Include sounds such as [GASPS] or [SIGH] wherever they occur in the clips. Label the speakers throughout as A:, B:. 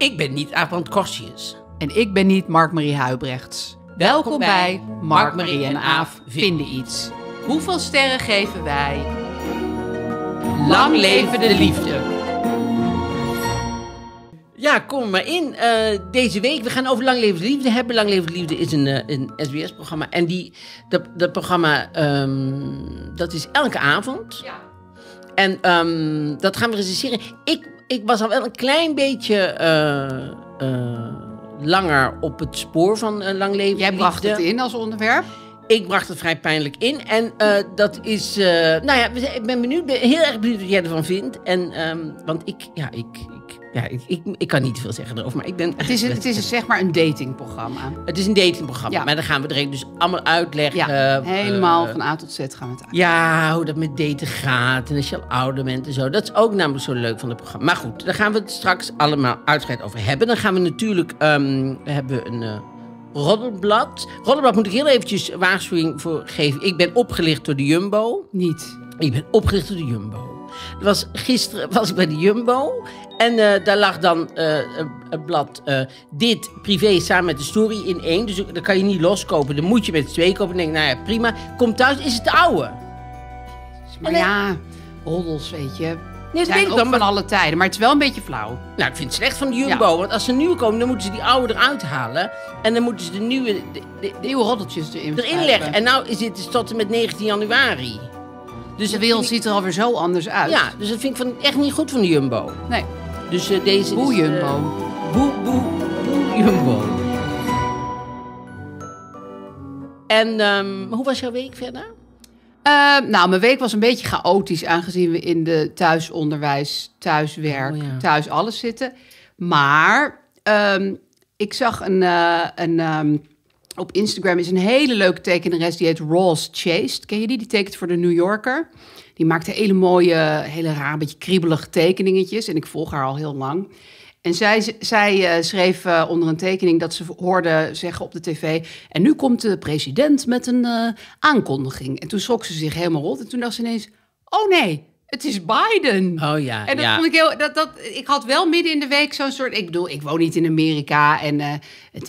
A: Ik ben niet Avant Korsius. En ik ben niet Mark-Marie Huibrechts. Welkom bij Mark-Marie en Aaf vinden iets. Hoeveel sterren geven wij? Lang leven de liefde.
B: Ja, kom maar in. Eh, deze week, we gaan over Lang Leven de Liefde hebben. Lang Leven de Liefde is een, eh, een SBS-programma. En die, dat, dat programma, ehm, dat is elke avond. Ja. En ehm, dat gaan we recenseren. Ik ik was al wel een klein beetje eh, eh, langer op het spoor van eh, lang leven. Jij bracht het in als onderwerp? Ik bracht het vrij pijnlijk in. En dat is. nou ja, ik ben benieuwd, ben heel erg benieuwd wat jij ervan vindt. En, ehm, want ik, ja, ik, ja, ik, ik, ik, kan niet veel zeggen erover, maar ik ben... Het is, het is
A: zeg maar een datingprogramma. Het is een datingprogramma, maar
B: dan gaan we er dus allemaal uitleggen. Eh, helemaal eh, van
A: A tot Z gaan we het uitleggen.
B: Ja, hoe dat met daten gaat en als je al ouder bent en zo. Dat is ook namelijk zo leuk van het programma. Maar goed,
A: daar gaan we het straks
B: allemaal uitgebreid over hebben. Dan gaan we natuurlijk... Ehm, hebben we een... Uh, Roddelblad. moet ik heel eventjes waarschuwing voor geven. Ik ben opgelicht door de Jumbo. Niet. Ik ben opgelicht door de Jumbo was, gisteren was ik bij de Jumbo. En eh, daar lag dan uh, een, blad eh, dit privé samen met de story in één. Dus dat kan je niet loskopen. Dan moet je met twee kopen. Dan denk nou ja, prima. Kom thuis, is het de oude.
A: ja, roddels, weet je. Nee, dat dan, van alle
B: tijden, maar het is wel een beetje flauw. Nou, ik vind het slecht van de Jumbo, want als ze nieuw komen, dan moeten ze die oude eruit halen. En dan moeten ze de nieuwe... De, nieuwe roddeltjes erin, leggen. En nou is het tot en met 19 januari. Dus de wereld ziet er alweer zo anders uit. Ja, dus dat vind ik van, echt niet goed van de Jumbo. Nee. Dus eh, deze boe eh, Jumbo. uh, boe, boe, boe Jumbo. En ehm, hoe was jouw week verder?
A: Uh, nou, mijn week was een beetje chaotisch, aangezien we in de thuisonderwijs, thuiswerk, oh thuis alles zitten. Maar ehm, ik zag een, eh, een op Instagram is een hele leuke tekenares. Die heet Ross Chased. Ken je die? Die tekent voor de New Yorker. Die maakt hele mooie, hele raar, beetje kriebelige tekeningetjes. En ik volg haar al heel lang. En zij, zij eh, schreef eh, onder een tekening dat ze hoorde zeggen op de tv... en nu komt de president met een eh, aankondiging. En toen schrok ze zich helemaal rot. En toen dacht ze ineens, oh nee, het is Biden. Oh ja. En dat vond ik heel. Dat, dat, ik had wel midden in de week zo'n soort. Ik bedoel, ik woon niet in Amerika en uh, het,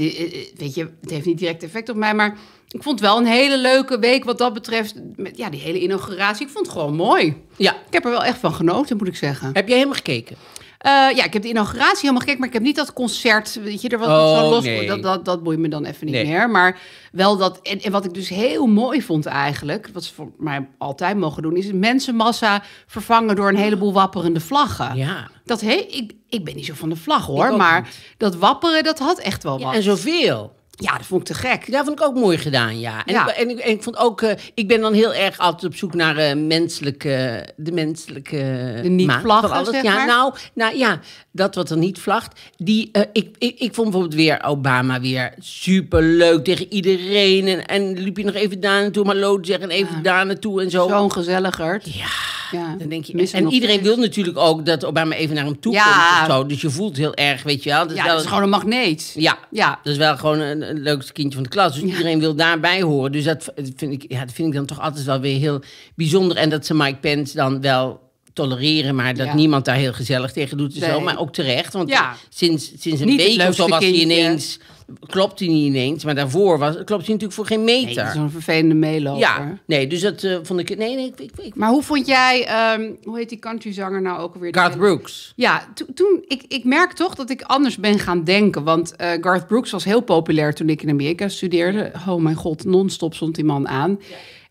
A: weet je, het heeft niet direct effect op mij. Maar ik vond wel een hele leuke week wat dat betreft. Met, ja, die hele inauguratie. Ik vond het gewoon mooi. Ja. Ik heb er wel echt van genoten, moet ik zeggen. Heb jij helemaal gekeken? Eh, ja, ik heb de inauguratie helemaal gek, maar ik heb niet dat concert. Weet je, er was oh, los. Dat, dat, dat boeit me dan even niet meer. Maar wel dat. En, wat ik dus heel mooi vond eigenlijk, wat ze voor mij altijd mogen doen, is mensenmassa vervangen door een heleboel wapperende vlaggen. Ja. Dat hey ik, ik ben niet zo van de vlag hoor, maar dat wapperen, dat had echt wel wat. en zoveel. Ja, dat vond ik te gek. Dat vond ik ook mooi
B: gedaan, ja. En, Ik, en, ik, vond ook, eh, ik ben dan heel erg altijd op zoek naar eh, menselijke, de menselijke. De niet-vlaggen, zeg ja, Nou, nou ja, dat wat er niet vlagt. Die, eh, ik, ik, ik vond bijvoorbeeld weer Obama weer superleuk tegen iedereen. En, en liep je nog even daar naartoe, maar lood zeggen, en even daar naartoe en zo. Zo'n gezelliger. Ja.
A: Dan denk je, en, iedereen
B: wil natuurlijk ook dat Obama even naar hem toe komt. zo, dus je voelt heel erg, weet je wel. Dat is is gewoon een magneet. Ja, ja. dat is wel gewoon een, leukste kindje van de klas. Dus iedereen wil daarbij horen. Dus dat vind, ik, ja, dat vind ik dan toch altijd wel weer heel bijzonder. En dat ze Mike Pence dan wel tolereren, maar dat niemand daar heel gezellig tegen doet. Zo, maar ook terecht, want ja. sinds, sinds een week of zo was hij ineens... Klopt hij niet ineens, maar daarvoor was, klopt hij natuurlijk voor geen
A: meter. zo'n
B: vervelende meeloper. Ja, nee, dus dat eh, vond ik... Nee, nee, ik,
A: ik, Maar hoe vond jij, ehm, hoe heet die countryzanger nou ook alweer? Garth Brooks. Ja, toen, ik, ik merk toch dat ik anders ben gaan denken. Want eh, Garth Brooks was heel populair toen ik in Amerika studeerde. Oh mijn god, non-stop stond die man aan.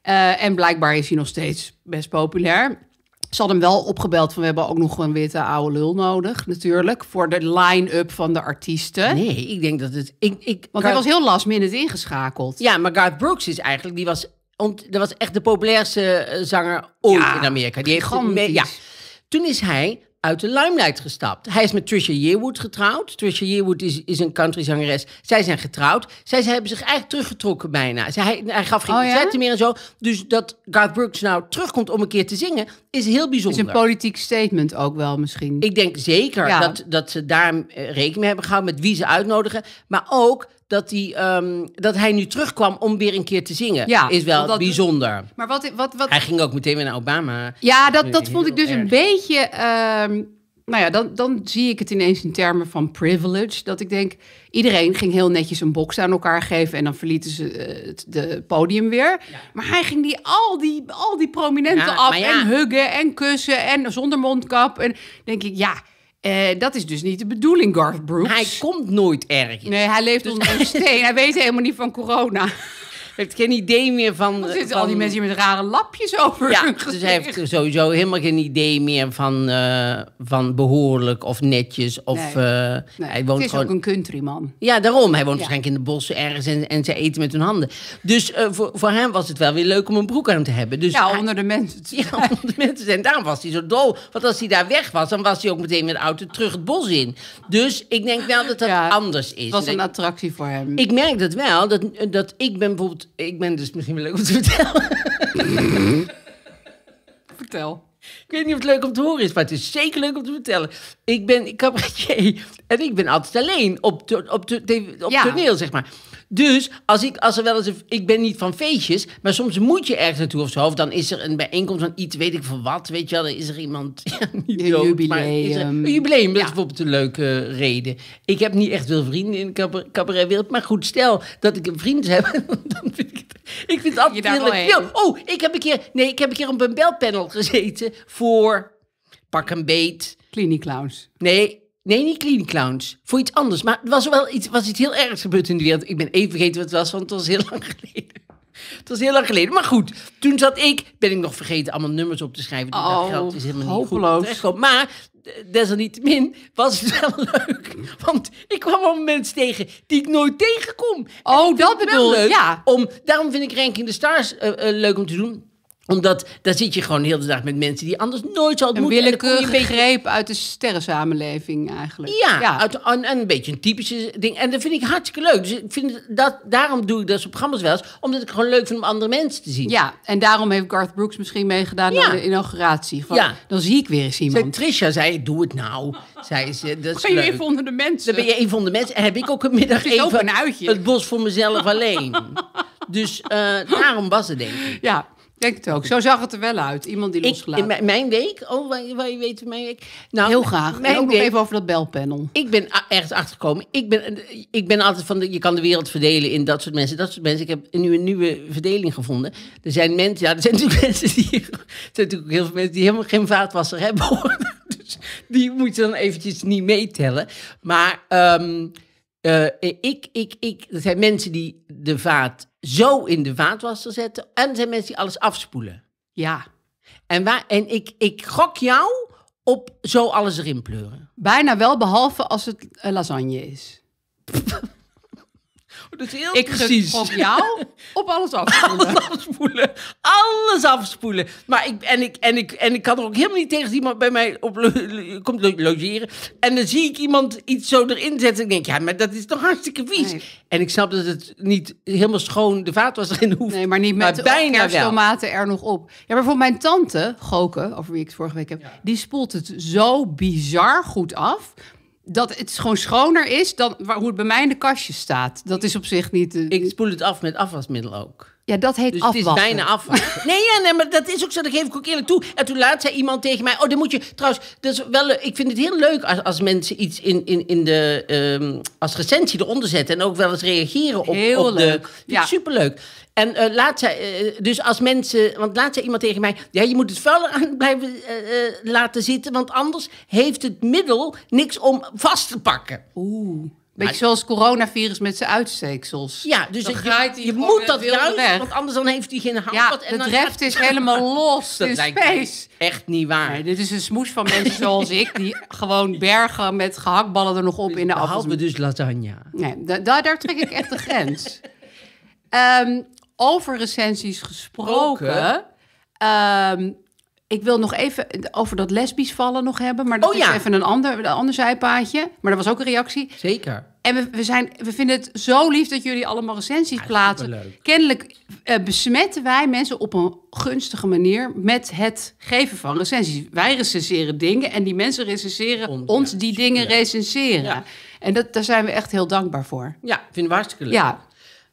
A: Eh, en blijkbaar is hij nog steeds best populair ze hadden hem wel opgebeld van we hebben ook nog een witte oude lul nodig, natuurlijk. Voor de line-up van de artiesten. Nee, ik denk dat het... Ik, ik, Want hij was heel last minute ingeschakeld. Ja,
B: maar Garth Brooks is eigenlijk, die was, ont, dat was echt de populairste eh, zanger ooit in Amerika. Die heeft mee, ja. Toen is hij uit de limelight gestapt. Hij is met Trisha Yearwood getrouwd. Trisha Yearwood is, is een zangeres. Zij zijn getrouwd. Zij, hebben zich eigenlijk teruggetrokken bijna. Zij, hij, hij gaf geen oh, meer en zo. Dus dat Garth Brooks nou terugkomt om een keer te zingen... is heel bijzonder. Het is een
A: politiek statement ook
B: wel misschien. Ik denk zeker dat, dat ze daar eh, rekening mee hebben gehouden... met wie ze uitnodigen. Maar ook dat hij, ehm, dat hij nu terugkwam om weer een keer te zingen. Ja, is wel bijzonder.
A: Maar wat, wat, wat... Hij ging
B: ook meteen weer naar Obama. Ja, dat, dat vond ik dus een
A: beetje... Ehm, nou ja, dan, dan zie ik het ineens in termen van privilege. Dat ik denk, iedereen ging heel netjes een box aan elkaar geven... en dan verlieten ze eh, het de podium weer. Maar hij ging die, al, die, al die prominenten af en huggen en kussen... en zonder mondkap. En denk ik, ja, eh, dat is dus niet de bedoeling, Garth Brooks. Hij komt nooit ergens. Nee, hij leeft dus onder een [LAUGHS] steen. Hij weet helemaal niet van corona heeft geen idee meer van... Er zitten al die mensen hier met rare lapjes over Ja, dus hij heeft
B: sowieso helemaal geen idee meer van, eh, van behoorlijk of netjes. Of, nee. Eh, hij woont het is ook een
A: countryman. Ja, daarom. Hij woont waarschijnlijk
B: in de bossen ergens en, en ze eten met hun handen. Dus eh, voor, voor hem was het wel weer leuk om een broek aan hem te hebben. Dus ja, onder de mensen Ja,
A: onder de mensen En
B: daarom was hij zo dol. Want als hij daar weg was, dan was hij ook meteen met de auto terug het bos in. Dus ik denk wel dat dat anders is. Het was een attractie voor hem. Ik merk dat wel. Dat, dat ik ben bijvoorbeeld ik ben dus misschien wel leuk om te vertellen. Mhm. Vertel. Ik weet niet of het leuk om te horen is, maar het is zeker leuk om te vertellen. Ik ben cabaretier en ik ben altijd alleen op, op, op toneel, zeg maar. Dus als ik, als er wel eens een, ik ben niet van feestjes, maar soms moet je ergens naartoe of zo. Of dan is er een bijeenkomst van iets, weet ik van wat, weet je wel. Dan is er iemand, ja, [LAUGHS] niet dood, jubileum. Er, een jubileum, is bijvoorbeeld een leuke reden. Ik heb niet echt veel vrienden in de cabaretwereld. Maar goed, stel dat ik een vriend heb, [LAUGHS] dan vind
A: ik ik vind
B: het altijd heel Oh, ik heb een keer, nee, ik heb een keer op een belpanel gezeten voor pak een beet. clowns Nee, nee, niet clowns Voor iets anders. Maar het was wel iets, was iets heel ergs gebeurd in de wereld. Ik ben even vergeten wat het was, want het was heel lang [LAUGHS] geleden. Het was heel lang geleden. Maar goed, toen zat ik, ben ik nog vergeten allemaal nummers op te schrijven. oh, dat is helemaal niet goed. Maar desalniettemin was het wel [LAUGHS] leuk. Want ik kwam wel mensen tegen die ik nooit tegenkom. Oh, dat bedoel ik. Ja. Om, daarom vind ik Ranking the Stars eh, eh, leuk om te doen omdat daar zit je gewoon heel de dag met mensen die anders nooit zou ontmoeten. Een willekeurige beetje... greep
A: uit de sterrensamenleving eigenlijk. Ja, Uit, en,
B: een beetje een typische ding. En dat vind ik hartstikke leuk. Dus ik vind dat, daarom doe ik dat op programma's wel eens. Omdat
A: ik gewoon leuk vind om andere mensen te zien. Ja, en daarom heeft Garth Brooks misschien meegedaan ja. aan de inauguratie. Van, ja. Dan zie ik weer eens iemand. Zij, Trisha zei, doe het nou. Zei ze, dat [LAUGHS] ben je een van de mensen. Dan ben je een
B: van de mensen. En heb ik ook een middag [LAUGHS] even een uitje. het bos voor mezelf [LAUGHS] alleen. dus
A: eh, daarom was het denk ik. Ja. Denk het ook. Zo zag het er wel uit. Iemand die losgelaten. mijn week? Oh, waar je weet mijn week? Nou, Heel graag. Mijn week, nog even over dat belpanel. Ik ben ergens
B: achtergekomen. Ik ben, ik ben altijd van, je kan de wereld verdelen in dat soort mensen. Dat soort mensen. Ik heb nu een nieuwe verdeling gevonden. Er zijn mensen, ja, er zijn natuurlijk [LAUGHS] mensen die, er zijn natuurlijk heel veel mensen die helemaal geen vaatwasser hebben. [LAUGHS] Dus die moet je dan eventjes niet meetellen. Maar... Ehm, eh, eh, ik, ik, ik, er zijn mensen die de vaat zo in de vaatwasser zetten. En er zijn mensen die alles afspoelen. Ja. En, waar, en ik, ik
A: gok jou op zo alles erin pleuren. Bijna wel, behalve als het eh, lasagne is. [LAUGHS]
B: Dus ik precies. op jou [LAUGHS] op alles afspoelen. alles afspoelen. Alles afspoelen. Maar ik, en, ik, en, ik, en ik kan er ook helemaal niet tegen als iemand bij mij op [LAUGHS] komt logeren. En dan zie ik iemand iets zo erin zetten. En ik denk, ja, maar dat is toch hartstikke vies. En ik snap dat het niet helemaal schoon de vaat was
A: erin hoeft. Nee, maar niet met maar bijna tomaten er nog op. Ja, maar voor mijn tante, Goken, over wie ik het vorige week heb, die spoelt het zo bizar goed af dat het gewoon schoner is dan waar, hoe het bij mij in de kastje staat. Dat is op zich niet... Eh, ik spoel het af met afwasmiddel ook. Ja, dat heet dus afwassen. is bijna af. [LAUGHS] nee, ja, nee, maar dat is ook zo. Dat geef ik ook eerlijk toe. En toen laat zei
B: iemand tegen mij... Oh, dan moet je... Trouwens, is wel, eh, ik vind het heel leuk als, als mensen iets in, in, in de... Ehm, als recensie eronder zetten. En ook wel eens reageren op, heel leuk. Ja. Superleuk. En eh, laat ze eh, dus als mensen, want laat ze iemand tegen mij, ja, je moet het vuil [LAUGHS] aan blijven eh, laten zitten, want anders heeft het middel niks om vast te pakken.
A: Oeh. Beetje zoals coronavirus met zijn uitsteeksels. Ja, dus je, je moet dat juist, want anders dan heeft hij geen hand. Ja, en de dreft is helemaal [LAUGHS] los dat in Echt niet waar. Nee, dit is een smoes van mensen zoals ik, die gewoon bergen met gehaktballen er nog op in de afval. Behalve dus lasagne. Nee, daar trek ik echt de grens. Um, [LAUGHS] over recensies gesproken. Ehm, ik wil nog even over dat lesbisch vallen nog hebben. Maar dat oh, is ja. even een ander, een ander zijpaadje. Maar dat was ook een reactie. Zeker. En we, we, zijn, we vinden het zo lief dat jullie allemaal recensies plaatsen. Kennelijk eh, besmetten wij mensen op een gunstige manier met het geven van recensies. Wij recenseren dingen en die mensen recenseren ons, die dingen recenseren. En dat, daar zijn we echt heel dankbaar voor. Ja, vinden we hartstikke leuk. Ja.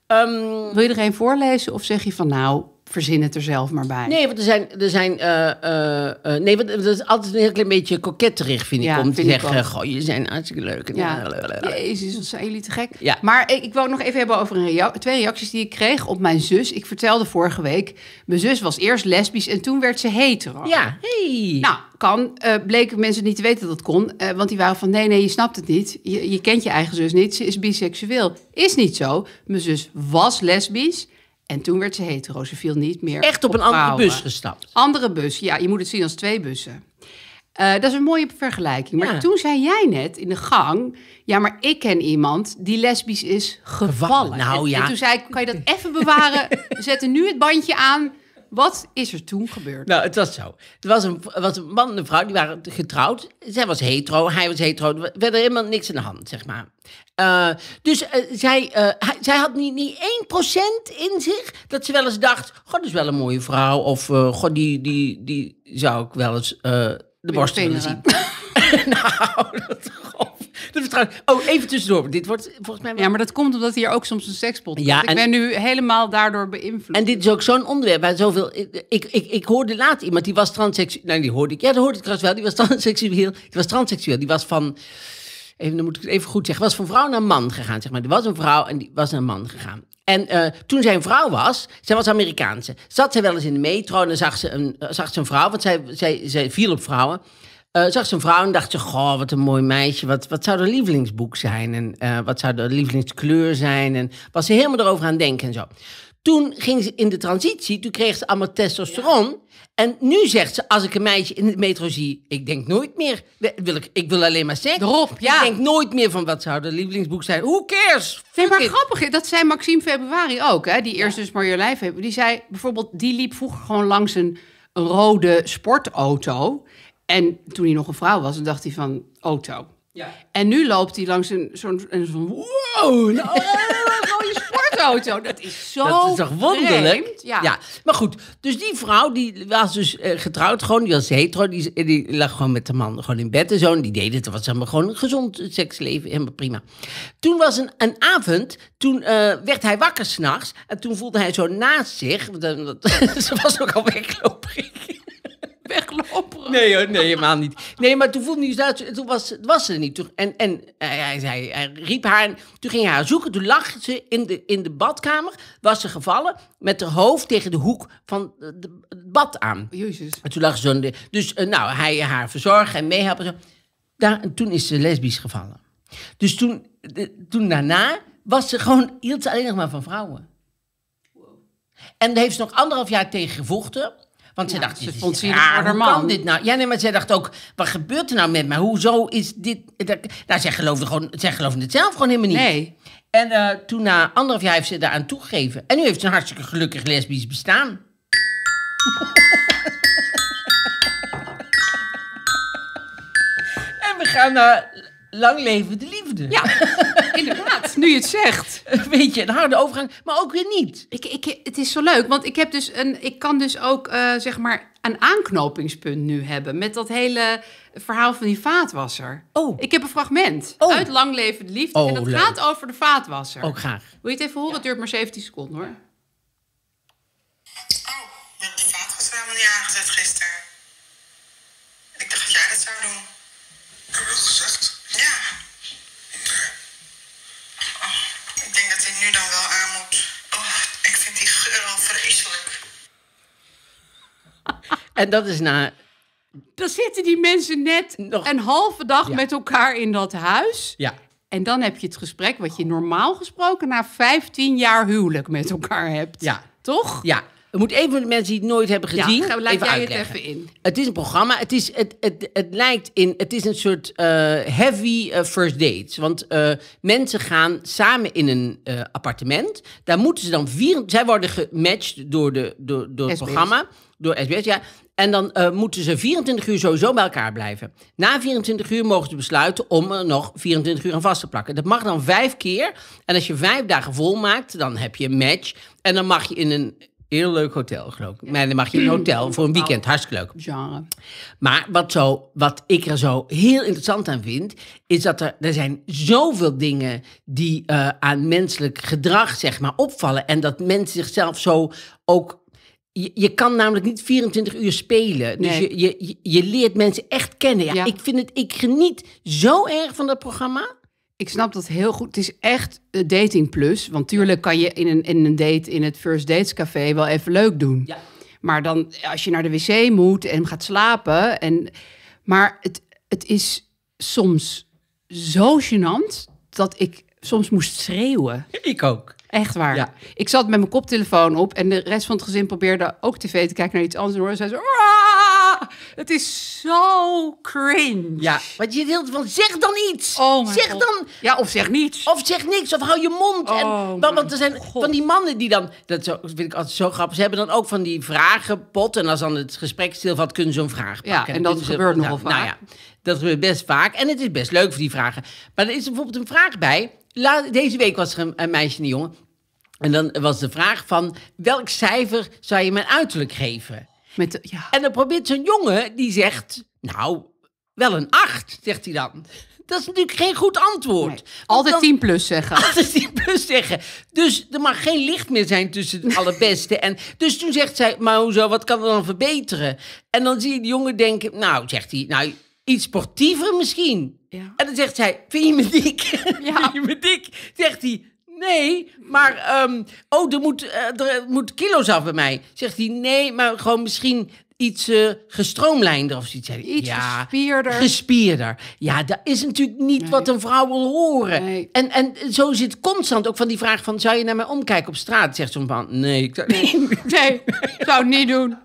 A: Ehm, Wil je er een voorlezen of zeg je van nou, verzin het er zelf maar bij. Nee, want er zijn. Er zijn eh, eh, eh, nee,
B: want dat is altijd een heel klein beetje
A: koketterig,
B: vind ik. Ja, om te zeggen: Goh, je zijn hartstikke leuk. ja.
A: Jezus, wat zijn jullie te gek. Ja. Maar ik, ik wou nog even hebben over twee reacties die ik kreeg op mijn zus. Ik vertelde vorige week: mijn zus was eerst lesbisch en toen werd ze hetero. Ja, hey. Nou, kan. Uh, bleken mensen niet te weten dat dat kon. want die waren van, nee, nee, je snapt het niet. Je, je, kent je eigen zus niet. Ze is biseksueel. Is niet zo. Mijn zus was lesbisch. En toen werd ze hetero. Ze viel niet meer. Echt op, een andere bus gestapt. Andere bus, ja. Je moet het zien als twee bussen. Eh, dat is een mooie vergelijking. Maar toen zei jij net in de gang... ja, maar ik ken iemand die lesbisch is gevallen. Nou, en, ja. en toen zei ik, kan je dat even bewaren? we [LAUGHS] zetten nu het bandje aan wat is er toen gebeurd?
B: Nou, het was zo.
A: Er was een, een
B: man en een vrouw, die waren getrouwd. Zij was hetero, hij was hetero. Er werd er helemaal niks aan de hand, zeg maar. Eh, dus eh, zij, eh, zij had niet, niet 1% in zich dat ze wel eens dacht... God, dat is wel een mooie vrouw. Of, god, die, die, die zou ik wel eens de borst willen zien. [LAUGHS] nou,
A: dat... God. Dat Oh, even tussendoor. Dit wordt volgens mij... Ja, maar dat komt omdat hier ook soms een sekspot ja, Ik ben nu helemaal daardoor beïnvloed.
B: En dit is ook zo'n onderwerp waar zoveel... Ik, ik, ik, hoorde laat iemand, die was transseksueel... Nee, nou, die hoorde ik... Ja, dat hoorde ik trouwens wel. Die was transseksueel. Die was transseksueel. Die was van... Even, dan moet ik het even goed zeggen. Was van vrouw naar man gegaan, zeg maar. Er was een vrouw en die was naar man gegaan. En eh, toen zij een vrouw was, zij was Amerikaanse, zat zij wel eens in de metro en zag ze een, eh, zag ze een vrouw, want zij, zij, zij viel op vrouwen. Eh, zag ze een vrouw en dacht ze, goh, wat een mooi meisje. Wat, wat zou haar lievelingsboek zijn? En eh, wat zou de lievelingskleur zijn? En was ze helemaal erover aan denken en zo. Toen ging ze in de transitie, toen kreeg ze allemaal testosteron. En nu zegt ze, als ik een meisje in de metro zie, ik denk nooit meer. Wil ik, ik wil alleen maar seks. ja. Ik denk nooit meer van wat zou
A: de lievelingsboek zijn. hoe cares? Vind maar it. grappig, dat zei Maxime Februari ook, hè, die eerst ja. dus Marjolein hebben. Die zei bijvoorbeeld, die liep vroeger gewoon langs een rode sportauto. En toen hij nog een vrouw was, dacht hij van auto. Ja. En nu loopt hij langs een zo'n zo'n wow, een mooie [LAUGHS] sportauto. Dat is zo. Dat is toch wonderlijk? ja.
B: Maar goed, dus die vrouw die was dus eh, getrouwd, gewoon die was hetero, die, die, lag gewoon met de man gewoon in bed en zo. En die deed het, wat was helemaal gewoon een gezond seksleven, helemaal prima. Toen was een, een avond, toen eh, werd hij wakker s'nachts en toen voelde hij zo naast zich, want, [LAUGHS] ze was ook al weglopen. [LAUGHS] weglopen. Nee, nee, helemaal niet. Nee, maar toen voelde hij dat, toen was, was ze er niet. en en hij, hij, hij riep haar, en toen ging hij haar zoeken. Toen lag ze in de, in de badkamer, was ze gevallen met haar hoofd tegen de hoek van het bad aan. Oh, jezus. En toen lag ze zo, dus eh, nou, hij haar verzorgen en meehelpen. zo. Daar, en toen is ze lesbisch gevallen. Dus toen, toen daarna was ze gewoon, hield ze alleen nog maar van vrouwen. En daar heeft ze nog anderhalf jaar tegen gevochten. Want ze dacht, ze vond ze hoe kan dit nou? Ja, nee, maar zij dacht ook, wat gebeurt er nou met mij? Hoezo is dit... Nou, zij geloofde, gewoon, zij geloofde het zelf gewoon helemaal niet. Nee. En eh, toen na anderhalf jaar heeft ze daaraan toegegeven. En nu heeft ze een hartstikke gelukkig lesbisch bestaan. [LAUGHS] en we gaan naar eh, lang leven de liefde. Ja. [LAUGHS]
A: inderdaad, nu je het zegt. [LAUGHS] Weet je, een harde overgang, maar ook weer niet. Ik, ik, het is zo leuk, want ik, heb dus een, ik kan dus ook eh, zeg maar een aanknopingspunt nu hebben. Met dat hele verhaal van die vaatwasser. Oh. Ik heb een fragment oh. uit Lang Liefde. Oh, en dat gaat over de vaatwasser. Ook graag. Wil je het even horen? Het duurt maar 17 seconden hoor. Oh, niet aangezet gisteren. Ik dacht dat jij dat zou doen. Ik heb het gezegd. nu dan wel aan moet.
B: Oh, ik vind die geur al vreselijk. En dat is na.
A: Dan zitten die mensen net een halve dag met elkaar in dat huis. Ja. En dan heb je het gesprek wat je normaal gesproken na 15 jaar huwelijk met elkaar hebt. Ja. Toch? Ja, je moet even voor de mensen die het nooit hebben gezien. Ja, laat even jij uitleggen. het even in. Het is een programma. Het,
B: is, het, het, het lijkt in. Het is een soort eh, heavy eh, first dates. Want eh, mensen gaan samen in een appartement. Daar moeten ze dan vier. Zij worden gematcht door, de, door, door het programma. Door SBS, ja. En dan moeten ze 24 uur sowieso bij elkaar blijven. Na 24 uur mogen ze besluiten om er nog 24 uur aan vast te plakken. Dat mag dan vijf keer. En als je vijf dagen vol maakt, dan heb je een match. En dan mag je in een Heel leuk hotel, geloof ik. Maar dan mag je in een hotel voor een weekend. Oh. Hartstikke leuk. Maar wat, zo, wat ik er zo heel interessant aan vind... is dat er, er zijn zoveel dingen die eh, aan menselijk gedrag zeg maar, opvallen. En dat mensen zichzelf zo ook je, kan namelijk niet 24 uur spelen. Dus je, je, je leert
A: mensen echt kennen. ja, Ik vind het, ik geniet zo erg van dat programma. Ik snap dat heel goed. Het is echt eh, dating plus. Want tuurlijk kan je in een, in een date in het First Dates Café wel even leuk doen. Ja. Maar dan eh, als je naar de wc moet en gaat slapen. En, maar het, het is soms zo gênant dat ik soms moest schreeuwen. Ik ook. Echt waar. Ik zat met mijn koptelefoon op en de rest van het gezin probeerde ook tv te kijken naar iets anders. En Het is zo cringe. Ja, want je deelt van zeg dan iets. Oh zeg God. dan. Ja, of
B: zeg niets. Of zeg niks, of hou je mond. Oh en, dan, want er zijn van die mannen die dan, dat vind ik altijd zo grappig, ze hebben dan ook van die vragenpot. En als dan het gesprek stilvalt, kunnen ze een vraag pakken. Ja, en, dat gebeurt nou, nogal nou vaak. Nou ja, dat gebeurt best vaak. En het is best leuk voor die vragen. Maar er is bijvoorbeeld een vraag bij deze week was er een, meisje en een jongen. En dan was de vraag van, welk cijfer zou je mijn uiterlijk geven? Met ja. En dan probeert zo'n jongen, die zegt, nou, wel een acht, zegt hij dan. Dat is natuurlijk geen goed antwoord. altijd
A: dan, 10 plus zeggen. [LAUGHS] Altijd 10
B: plus zeggen. Dus er mag geen licht meer zijn tussen de [LAUGHS] allerbeste. en, dus toen zegt zij, maar hoezo, wat kan er dan verbeteren? En dan zie je de jongen denken, nou, zegt hij, nou, iets sportiever misschien. Ja. En dan zegt zij, vind je me dik? [LAUGHS] vind je me dik? Zegt hij, nee, maar ehm, oh, er moet, eh, er moet kilo's af bij mij. Zegt hij, nee, maar gewoon misschien iets eh, gestroomlijnder of zoiets. Iets ja, gespierder. Gespierder. Ja, dat is natuurlijk niet wat een vrouw wil horen. Nee. En, en zo zit constant ook van die vraag van... zou je naar mij omkijken op straat? Zegt zo'n man. Nee, ik
A: zou... zou het niet doen.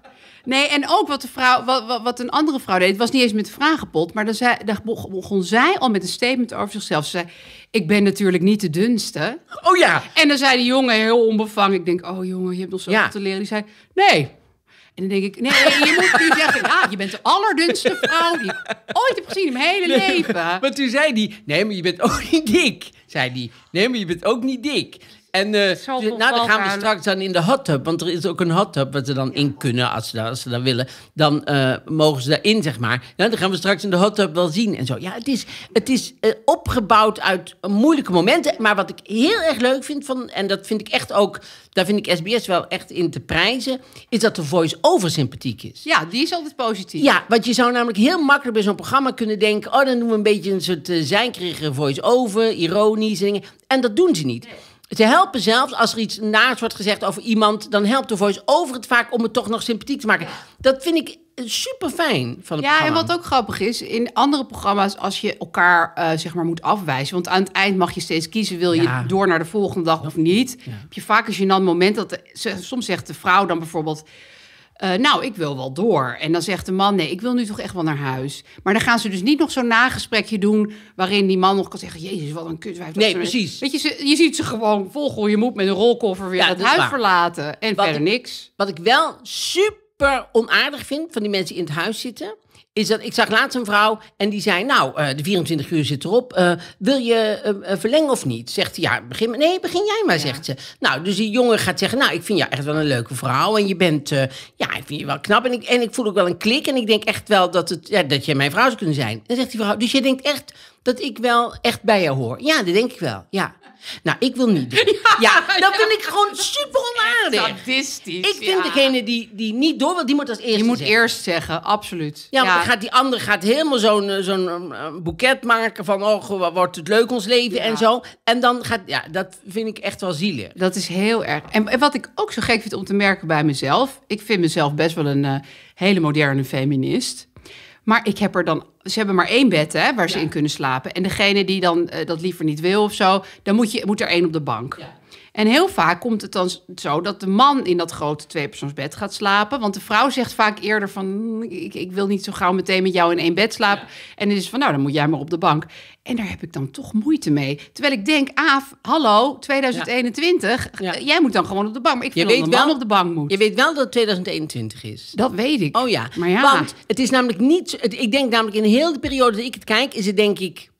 A: Nee, en ook wat, de vrouw, wat, wat, een andere vrouw deed. Het was niet eens met de vragenpot, maar dan zei, daar begon zij al met een statement over zichzelf. Ze zei, ik ben natuurlijk niet de dunste. Oh ja. En dan zei die jongen heel onbevangen. Ik denk, oh jongen, je hebt nog zoveel ja. te leren. Die zei, nee, en dan denk ik, nee, je moet nu zeggen, ja, je bent de allerdunste
B: vrouw die ooit heb gezien in mijn hele leven. Maar toen zei die, nee, maar je bent ook niet dik, zei die. Nee, maar je bent ook niet dik. En uh, nou, dan gaan we straks dan in de hot tub. Want er is ook een hot tub waar ze dan in kunnen als ze, als ze dat willen. Dan eh, mogen ze daarin, zeg maar. Nou, dan gaan we straks in de hot tub wel zien en zo. Ja, het is, het is eh, opgebouwd uit moeilijke momenten. Maar wat ik heel erg leuk vind, van, en dat vind ik echt ook... daar vind ik SBS wel echt in te prijzen... is dat de voice-over sympathiek is.
A: Ja, die is altijd positief. Ja, want je zou namelijk
B: heel makkelijk bij zo'n programma kunnen denken... oh, dan doen we een beetje een soort uh, voice-over, ironisch en dingen. En dat doen ze niet te helpen zelfs als er iets naars wordt gezegd over iemand, dan helpt de voice-over het vaak om het toch nog sympathiek te maken. Dat vind ik eh, super fijn van ja, en wat
A: ook grappig is, in andere programma's als je elkaar eh, zeg maar moet afwijzen, want aan het eind mag je steeds kiezen, wil je door naar de volgende dag of niet, heb je vaak een gênant moment dat de, soms zegt de vrouw dan bijvoorbeeld eh, nou, ik wil wel door. En dan zegt de man, nee, ik wil nu toch echt wel naar huis. Maar dan gaan ze dus niet nog zo'n nagesprekje doen... waarin die man nog kan zeggen, jezus, wat een kutwijf. Nee, precies. Weet je, je ziet ze gewoon volgen. Je moet met een rolkoffer weer het huis verlaten. En verder niks. Wat ik wel super onaardig vind van die mensen die in het huis zitten is
B: dat ik zag laatst een vrouw en die zei: Nou, uh, de 24 uur zit erop. Eh, wil je uh, verlengen of niet? Zegt hij: Ja, begin maar. Nee, begin jij maar, zegt ze. Nou, dus die jongen gaat zeggen: Nou, ik vind jou echt wel een leuke vrouw. En je bent, ja, ik vind je wel knap. En ik, en ik voel ook wel een klik. En ik denk echt wel dat, het, ja, dat jij mijn vrouw zou kunnen zijn. En zegt die vrouw: Dus je denkt echt dat ik wel echt bij je hoor? Ja, dat denk ik wel. Ja. Nou, ik wil niet [LAUGHS]
A: Ja, dat vind ik gewoon super onaardig. Statistisch. Ik vind degene
B: die, die niet door wil, die moet als eerste Je moet eerst zeggen, absoluut. Ja, want Gaat die andere gaat helemaal zo'n eh, zo'n eh, boeket maken van... oh, wordt het leuk ons leven en zo.
A: En dan gaat... Ja, dat vind ik echt wel zielig. Dat is heel erg. En, wat ik ook zo gek vind om te merken bij mezelf... ik vind mezelf best wel een eh, hele moderne feminist... Maar ik heb er dan, ze hebben maar één bed hè, waar ze in kunnen slapen. En degene die dan eh, dat liever niet wil of zo, dan moet, je, moet er één op de bank. En heel vaak komt het dan zo dat de man in dat grote tweepersoonsbed gaat slapen. Want de vrouw zegt vaak eerder van, ik, ik wil niet zo gauw meteen met jou in één bed slapen. En dan is van, nou, dan moet jij maar op de bank. En daar heb ik dan toch moeite mee. Terwijl ik denk, Aaf, hallo, 2021, eh, jij moet dan gewoon op de bank. Maar ik vind weet dat wel, op de bank moet. Je weet wel dat het 2021 is. Dat weet ik. Oh ja, maar ja. want het is namelijk niet...
B: Ik denk namelijk in heel de periode dat ik het kijk, is het denk ik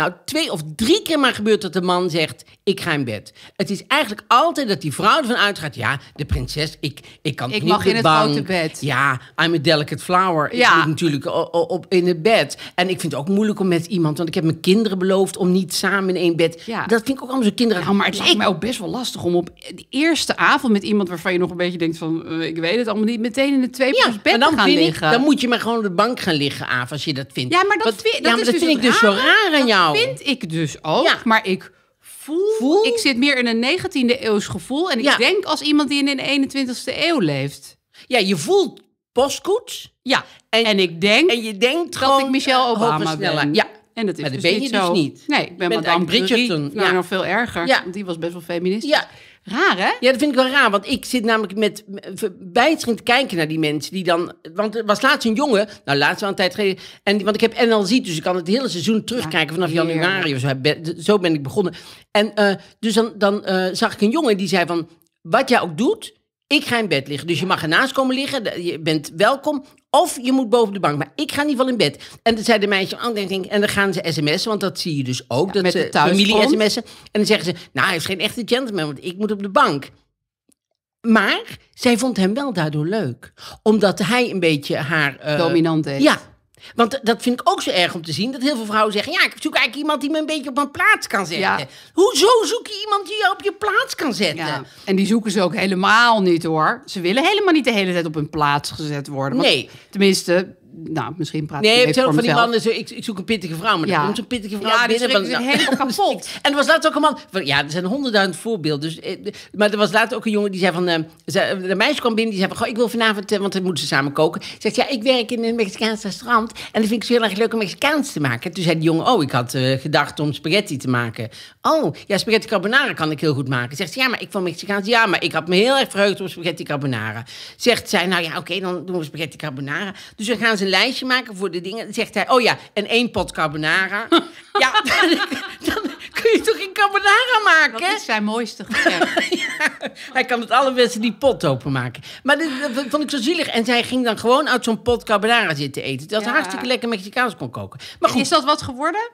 B: nou, twee of drie keer maar gebeurt dat de man zegt: Ik ga in bed. Het is eigenlijk altijd dat die vrouw ervan uitgaat: Ja, de prinses, ik, ik kan ik niet mag in het grote bed. Ja, I'm a delicate flower. Ja. Ik moet natuurlijk op, in het bed. En ik vind het ook moeilijk om met iemand, want ik heb mijn kinderen beloofd om niet samen in één bed. Ja. Dat
A: vind ik ook allemaal zo kinderen. maar het lijkt mij ook best wel lastig om op de eerste avond met iemand waarvan je nog een beetje denkt: van, eh, Ik weet het allemaal niet, meteen in de twee ja, bed gaan liggen. dan moet je maar gewoon op de bank gaan liggen,
B: Ava, als je dat vindt. Ja, maar
A: dat, vind, dat is dus vind ik dus zo raar aan jou dat nou.
B: vind ik dus ook. Maar ik
A: voel, Ik zit meer in een 19e eeuws gevoel. En ik denk als iemand die in de 21e eeuw leeft. Ja, je voelt postkoets. Ja. En, ik denk. En je denkt dat gewoon, ik Michelle eh, Obama ben. Ja dat is maar dat dus je dus niet. Nee, ik ben Madame Bridgerton. ja. nog veel erger. Ja. Want
B: die was best wel feminist. Ja. Raar, hè? Ja, dat vind ik wel raar. Want ik zit namelijk met verbijsterend te kijken naar die mensen die dan... Want er was laatst een jongen, nou laatst wel een tijd geleden... En, want ik heb NLZ, dus ik kan het hele seizoen terugkijken vanaf januari of zo. ben ik begonnen. En eh, dus dan, eh, zag ik een jongen die zei van... Wat jij ook doet, ik ga in bed liggen. Dus je mag ernaast komen liggen. Je bent welkom. Of je moet boven de bank. Maar ik ga in ieder geval in bed. En dan zei de meisje, oh, denk, ik, en dan gaan ze sms'en, want dat zie je dus ook. dat ze familie sms'en. En dan zeggen ze, nou, hij is geen echte gentleman, want ik moet op de bank. Maar zij vond hem wel daardoor leuk. Omdat hij een beetje haar... Uh, Dominant is. Ja, want dat vind ik ook zo erg om te zien. Dat heel veel vrouwen zeggen: Ja, ik zoek eigenlijk iemand die me een beetje op mijn plaats kan zetten.
A: Hoezo zoek je iemand die je op je plaats kan zetten? Ja. En die zoeken ze ook helemaal niet hoor. Ze willen helemaal niet de hele tijd op hun plaats gezet worden. Want, nee. Tenminste, nou, misschien praat nee, ik Nee, van die mannen,
B: ik, ik, zoek een pittige vrouw. Maar ja. dan komt zo'n pittige vrouw dus binnen. Van, helemaal [LAUGHS] dus kapot. en er was laat ook een man... ja, er zijn honderdduizend voorbeelden. Dus, eh, maar er was laatst ook een jongen die zei van... een ehm, de meisje kwam binnen, die zei van... Goh, ik wil vanavond, eh, want dan moeten ze samen koken. Zegt, ja, ik werk in een Mexicaans restaurant. En dan vind ik het heel erg leuk om Mexicaans te maken. Toen zei die jongen, oh, ik had eh, gedacht om spaghetti te maken. Oh, ja, spaghetti carbonara kan ik heel goed maken. Zegt ja, maar ik wil Mexicaans. Ja, maar ik had me heel erg verheugd om spaghetti carbonara. Zegt zij, nou ja, oké, dan doen we spaghetti carbonara. Dus dan gaan ze een lijstje maken voor de dingen. Dan zegt hij, oh ja, en één pot carbonara.
A: [LAUGHS] ja, [LAUGHS] dan, kun je toch geen carbonara maken? Dat is zijn mooiste [LAUGHS] gerecht.
B: hij kan het allerbeste die pot openmaken. Maar dat, vond ik zo zielig. En zij ging dan gewoon uit zo'n pot carbonara zitten eten. Dat ja. hartstikke lekker Mexicaans kon koken. Maar Is dat wat geworden?